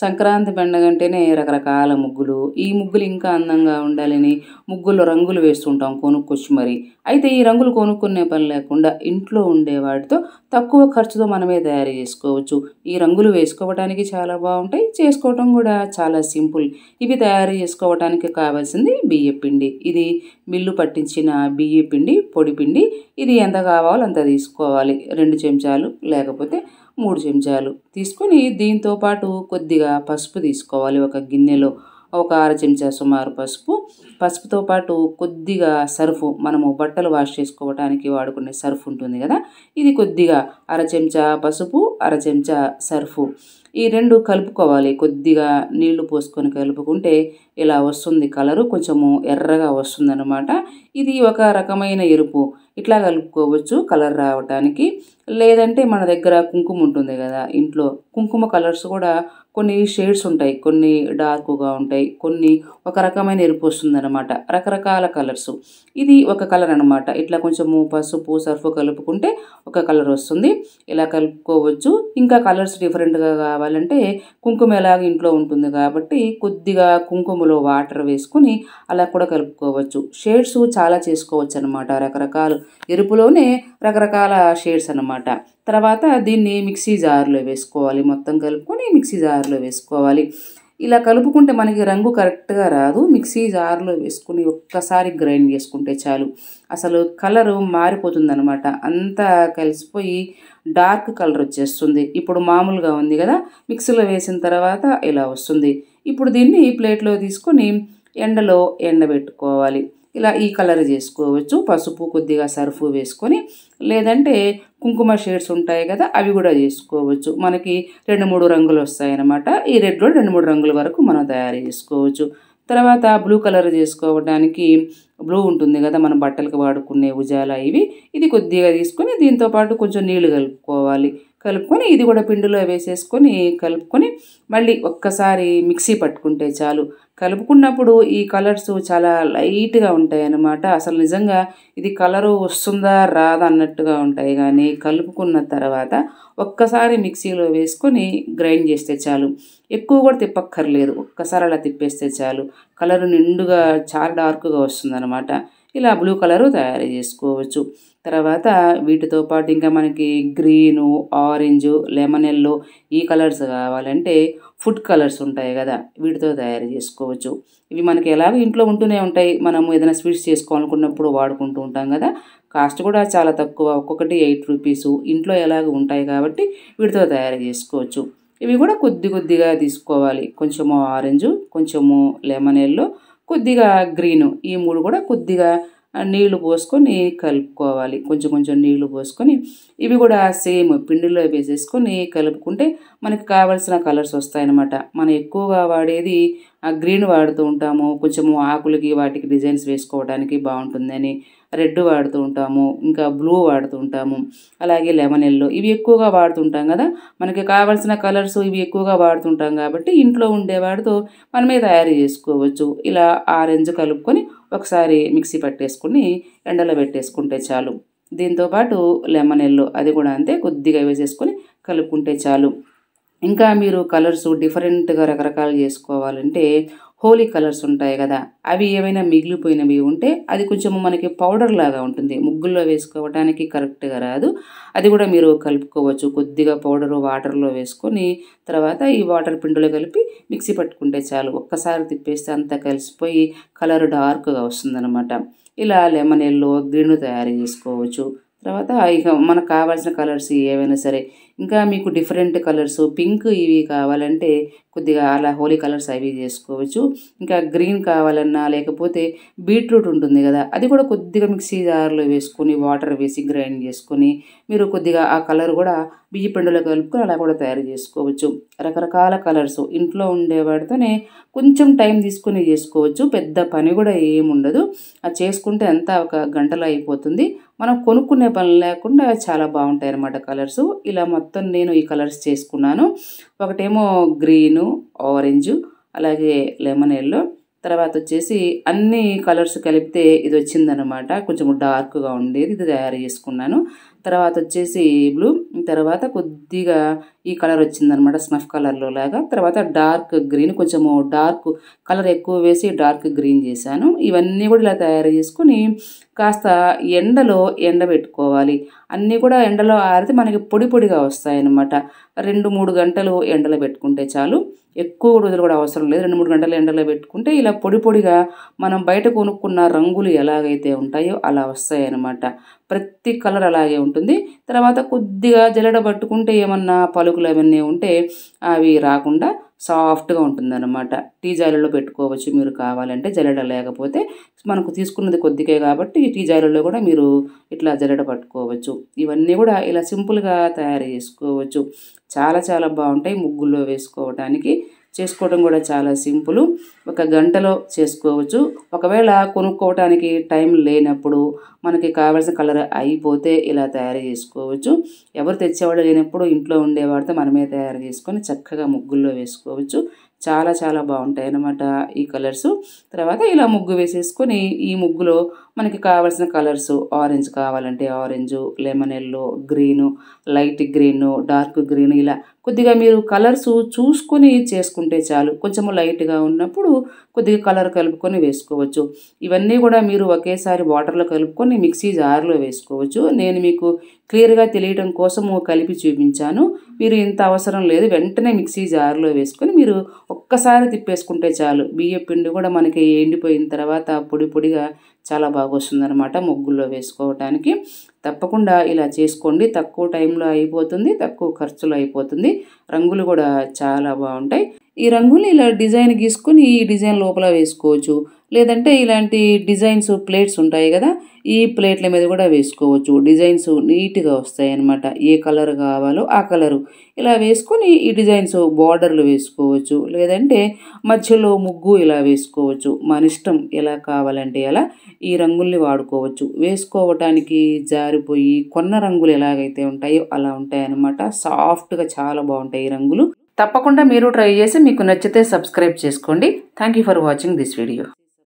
సంక్రాంతి పండుగ అంటేనే రకరకాల ముగ్గులు ఈ ముగ్గులు ఇంకా అందంగా ఉండాలని ముగ్గులు రంగులు వేస్తుంటాం కొనుక్కొచ్చి మరి అయితే ఈ రంగులు కొనుక్కునే పని లేకుండా ఇంట్లో ఉండే వాటితో తక్కువ ఖర్చుతో మనమే తయారు చేసుకోవచ్చు ఈ రంగులు వేసుకోవడానికి చాలా బాగుంటాయి చేసుకోవటం కూడా చాలా సింపుల్ ఇవి తయారు చేసుకోవడానికి కావాల్సింది బియ్యపిండి ఇది మిల్లు పట్టించిన బియ్యపిండి పొడిపిండి ఇది ఎంత కావాలో అంత తీసుకోవాలి రెండు చెంచాలు లేకపోతే మూడు చెంచాలు తీసుకొని దీంతో పాటు కొద్దిగా పసుపు తీసుకోవాలి ఒక గిన్నెలో ఒక అర చెంచా సుమారు పసుపు పసుపుతో పాటు కొద్దిగా సర్ఫు మనము బట్టలు వాష్ చేసుకోవడానికి వాడుకునే సర్ఫ్ ఉంటుంది కదా ఇది కొద్దిగా అర చెంచా పసుపు అర చెంచా సర్ఫు ఈ రెండు కలుపుకోవాలి కొద్దిగా నీళ్లు పోసుకొని కలుపుకుంటే ఇలా వస్తుంది కలరు కొంచెము ఎర్రగా అనమాట ఇది ఒక రకమైన ఎరుపు ఇట్లా కలుపుకోవచ్చు కలర్ రావడానికి లేదంటే మన దగ్గర కుంకుమ ఉంటుంది కదా ఇంట్లో కుంకుమ కలర్స్ కూడా కొన్ని షేడ్స్ ఉంటాయి కొన్ని డార్క్గా ఉంటాయి కొన్ని ఒక రకమైన ఎరుపు వస్తుందన్నమాట రకరకాల కలర్స్ ఇది ఒక కలర్ అనమాట ఇట్లా కొంచెము పసుపు సర్ఫ్ కలుపుకుంటే ఒక కలర్ వస్తుంది ఇలా కలుపుకోవచ్చు ఇంకా కలర్స్ డిఫరెంట్గా కావాలంటే కుంకుమ ఎలాగ ఇంట్లో ఉంటుంది కాబట్టి కొద్దిగా కుంకుమ కప్పులో వాటర్ వేసుకుని అలా కూడా కలుపుకోవచ్చు షేడ్స్ చాలా చేసుకోవచ్చు అనమాట రకరకాలు ఎరుపులోనే రకరకాల షేడ్స్ అనమాట తర్వాత దీన్ని మిక్సీ జార్లో వేసుకోవాలి మొత్తం కలుపుకొని మిక్సీ జార్లో వేసుకోవాలి ఇలా కలుపుకుంటే మనకి రంగు కరెక్ట్గా రాదు మిక్సీ జార్లో వేసుకుని ఒక్కసారి గ్రైండ్ చేసుకుంటే చాలు అసలు కలరు మారిపోతుంది అనమాట అంతా కలిసిపోయి డార్క్ కలర్ వచ్చేస్తుంది ఇప్పుడు మామూలుగా ఉంది కదా మిక్సీలో వేసిన తర్వాత ఇలా వస్తుంది ఇప్పుడు దీన్ని ప్లేట్లో తీసుకొని ఎండలో ఎండబెట్టుకోవాలి ఇలా ఈ కలర్ చేసుకోవచ్చు పసుపు కొద్దిగా సర్ఫ్ వేసుకొని లేదంటే కుంకుమ షేడ్స్ ఉంటాయి కదా అవి కూడా చేసుకోవచ్చు మనకి రెండు మూడు రంగులు వస్తాయన్నమాట ఈ రెడ్లో రెండు మూడు రంగుల వరకు మనం తయారు చేసుకోవచ్చు తర్వాత బ్లూ కలర్ చేసుకోవడానికి బ్లూ ఉంటుంది కదా మనం బట్టలకు వాడుకునే ఉజాల ఇవి ఇది కొద్దిగా తీసుకొని దీంతోపాటు కొంచెం నీళ్లు కలుపుకోవాలి కలుపుకొని ఇది కూడా పిండిలో వేసేసుకొని కలుపుకొని మళ్ళీ ఒక్కసారి మిక్సీ పట్టుకుంటే చాలు కలుపుకున్నప్పుడు ఈ కలర్స్ చాలా లైట్గా ఉంటాయి అన్నమాట అసలు నిజంగా ఇది కలరు వస్తుందా రాదా అన్నట్టుగా ఉంటాయి కానీ కలుపుకున్న తర్వాత ఒక్కసారి మిక్సీలో వేసుకొని గ్రైండ్ చేస్తే చాలు ఎక్కువ కూడా తిప్పక్కర్లేదు ఒక్కసారి అలా తిప్పేస్తే చాలు కలర్ నిండుగా చాలా డార్క్గా వస్తుందన్నమాట ఇలా బ్లూ కలరు తయారు చేసుకోవచ్చు తర్వాత వీటితో పాటు ఇంకా మనకి గ్రీను ఆరెంజ్ లెమన్ ఎల్లో ఈ కలర్స్ కావాలంటే ఫుడ్ కలర్స్ ఉంటాయి కదా వీటితో తయారు చేసుకోవచ్చు ఇవి మనకి ఎలాగో ఇంట్లో ఉంటూనే ఉంటాయి మనము ఏదైనా స్వీట్స్ చేసుకోవాలనుకున్నప్పుడు వాడుకుంటూ ఉంటాం కదా కాస్ట్ కూడా చాలా తక్కువ ఒక్కొక్కటి ఎయిట్ రూపీస్ ఇంట్లో ఎలాగ ఉంటాయి కాబట్టి వీటితో తయారు చేసుకోవచ్చు ఇవి కూడా కొద్ది కొద్దిగా తీసుకోవాలి కొంచెము ఆరెంజు కొంచెము లెమన్ ఎల్లో కొద్దిగా గ్రీను ఈ మూడు కూడా కొద్దిగా నీళ్లు పోసుకొని కలుపుకోవాలి కొంచెం కొంచెం నీళ్లు పోసుకొని ఇవి కూడా సేమ్ పిండిలో వేసేసుకొని కలుపుకుంటే మనకి కావలసిన కలర్స్ వస్తాయన్నమాట మనం ఎక్కువగా వాడేది ఆ గ్రీన్ వాడుతూ ఉంటాము కొంచెము ఆకులకి వాటికి డిజైన్స్ వేసుకోవడానికి బాగుంటుందని రెడ్ వాడుతూ ఉంటాము ఇంకా బ్లూ వాడుతూ ఉంటాము అలాగే లెమన్ ఎల్లో ఇవి ఎక్కువగా వాడుతుంటాం కదా మనకి కావాల్సిన కలర్స్ ఇవి ఎక్కువగా వాడుతుంటాం కాబట్టి ఇంట్లో ఉండే మనమే తయారు చేసుకోవచ్చు ఇలా ఆరెంజ్ కలుపుకొని ఒకసారి మిక్సీ పట్టేసుకుని ఎండలో పెట్టేసుకుంటే చాలు దీంతోపాటు లెమన్ ఎల్లో అది కూడా అంతే కొద్దిగా వేసేసుకొని కలుపుకుంటే చాలు ఇంకా మీరు కలర్స్ డిఫరెంట్గా రకరకాలు చేసుకోవాలంటే హోలీ కలర్స్ ఉంటాయి కదా అవి ఏమైనా మిగిలిపోయినవి ఉంటే అది కొంచెం మనకి పౌడర్ లాగా ఉంటుంది ముగ్గుల్లో వేసుకోవడానికి కరెక్ట్గా రాదు అది కూడా మీరు కలుపుకోవచ్చు కొద్దిగా పౌడర్ వాటర్లో వేసుకొని తర్వాత ఈ వాటర్ పిండిలో కలిపి మిక్సీ పట్టుకుంటే చాలు ఒక్కసారి తిప్పేస్తే అంతా కలిసిపోయి కలర్ డార్క్గా వస్తుందన్నమాట ఇలా లెమన్ ఎల్లో గ్రీన్ తయారు చేసుకోవచ్చు తర్వాత ఇక మనకు కావాల్సిన కలర్స్ ఏవైనా సరే ఇంకా మీకు డిఫరెంట్ కలర్స్ పింక్ ఇవి కావాలంటే కొద్దిగా అలా హోలీ కలర్స్ అవి చేసుకోవచ్చు ఇంకా గ్రీన్ కావాలన్నా లేకపోతే బీట్రూట్ ఉంటుంది కదా అది కూడా కొద్దిగా మిక్సీ జార్లో వేసుకొని వాటర్ వేసి గ్రైండ్ చేసుకొని మీరు కొద్దిగా ఆ కలర్ కూడా బియ్య కలుపుకొని అలా కూడా తయారు చేసుకోవచ్చు రకరకాల కలర్స్ ఇంట్లో ఉండేవాడితోనే కొంచెం టైం తీసుకుని చేసుకోవచ్చు పెద్ద పని కూడా ఏముండదు అది చేసుకుంటే అంతా ఒక గంటలో అయిపోతుంది మనం కొనుక్కునే పని లేకుండా చాలా బాగుంటాయి అన్నమాట కలర్స్ ఇలా మొత్తం నేను ఈ కలర్స్ చేసుకున్నాను ఒకటేమో గ్రీను ఆరెంజ్ అలాగే లెమన్ ఎల్లో తర్వాత వచ్చేసి అన్ని కలర్స్ కలిపితే ఇది వచ్చిందనమాట కొంచెం డార్క్గా ఉండేది ఇది తయారు చేసుకున్నాను తర్వాత వచ్చేసి బ్లూ తర్వాత కొద్దిగా ఈ కలర్ వచ్చిందనమాట స్నఫ్ కలర్లో లాగా తర్వాత డార్క్ గ్రీన్ కొంచెము డార్క్ కలర్ ఎక్కువ వేసి డార్క్ గ్రీన్ చేశాను ఇవన్నీ కూడా ఇలా తయారు చేసుకుని కాస్త ఎండలో ఎండబెట్టుకోవాలి అన్నీ కూడా ఎండలో ఆరితే మనకి పొడి పొడిగా వస్తాయన్నమాట రెండు మూడు గంటలు ఎండలో పెట్టుకుంటే చాలు ఎక్కువ రోజులు కూడా అవసరం లేదు రెండు మూడు గంటలు ఎండలో పెట్టుకుంటే ఇలా పొడి పొడిగా మనం బయట కొనుక్కున్న రంగులు ఎలాగైతే ఉంటాయో అలా వస్తాయన్నమాట ప్రతి కలర్ అలాగే ఉంటుంది తర్వాత కొద్దిగా జల్లడ పట్టుకుంటే ఏమన్నా పలుకులు అవన్నీ ఉంటే అవి రాకుండా సాఫ్ట్గా ఉంటుందన్నమాట టీ జాయిలలో పెట్టుకోవచ్చు మీరు కావాలంటే జల్లడ లేకపోతే మనకు తీసుకున్నది కొద్దికే కాబట్టి టీ జాయిలలో కూడా మీరు ఇట్లా జల్లడ పట్టుకోవచ్చు ఇవన్నీ కూడా ఇలా సింపుల్గా తయారు చేసుకోవచ్చు చాలా చాలా బాగుంటాయి ముగ్గుల్లో వేసుకోవడానికి చేసుకోవడం కూడా చాలా సింపుల్ ఒక గంటలో చేసుకోవచ్చు ఒకవేళ కొనుక్కోవటానికి టైం లేనప్పుడు మనకి కావాల్సిన కలర్ అయిపోతే ఇలా తయారు చేసుకోవచ్చు ఎవరు తెచ్చేవాళ్ళు లేనప్పుడు ఇంట్లో ఉండేవాడితో మనమే తయారు చేసుకొని చక్కగా ముగ్గుల్లో వేసుకోవచ్చు చాలా చాలా బాగుంటాయి అన్నమాట ఈ కలర్స్ తర్వాత ఇలా ముగ్గు వేసేసుకొని ఈ ముగ్గులో మనకి కావాల్సిన కలర్స్ ఆరెంజ్ కావాలంటే orange lemon yellow green light green dark green ఇలా కొద్దిగా మీరు కలర్స్ చూసుకొని చేసుకుంటే చాలు కొంచెము లైట్గా ఉన్నప్పుడు కొద్దిగా కలర్ కలుపుకొని వేసుకోవచ్చు ఇవన్నీ కూడా మీరు ఒకేసారి వాటర్లో కలుపుకొని మిక్సీ జార్లో వేసుకోవచ్చు నేను మీకు క్లియర్గా తెలియడం కోసం కలిపి చూపించాను మీరు ఇంత అవసరం లేదు వెంటనే మిక్సీ జార్లో వేసుకొని మీరు ఒక్కసారి తిప్పేసుకుంటే చాలు బియ్య పిండి కూడా మనకి ఎండిపోయిన తర్వాత పొడి పొడిగా చాలా బాగా వస్తుందన్నమాట ముగ్గుల్లో వేసుకోవడానికి తప్పకుండా ఇలా చేసుకోండి తక్కువ టైంలో అయిపోతుంది తక్కువ ఖర్చులో అయిపోతుంది రంగులు కూడా చాలా బాగుంటాయి ఈ రంగులు ఇలా డిజైన్ గీసుకొని ఈ డిజైన్ లోపల వేసుకోవచ్చు లేదంటే ఇలాంటి డిజైన్స్ ప్లేట్స్ ఉంటాయి కదా ఈ ప్లేట్ల మీద కూడా వేసుకోవచ్చు డిజైన్స్ నీట్గా వస్తాయి ఏ కలర్ కావాలో ఆ కలరు ఇలా వేసుకొని ఈ డిజైన్స్ బార్డర్లు వేసుకోవచ్చు లేదంటే మధ్యలో ముగ్గు ఇలా వేసుకోవచ్చు మన ఇష్టం ఎలా కావాలంటే అలా ఈ రంగుల్ని వాడుకోవచ్చు వేసుకోవటానికి జారిపోయి కొన్న రంగులు ఎలాగైతే ఉంటాయో అలా ఉంటాయి సాఫ్ట్గా చాలా బాగుంటాయి ఈ రంగులు తప్పకుండా మీరు ట్రై చేసి మీకు నచ్చితే సబ్స్క్రైబ్ చేసుకోండి thank for watching this video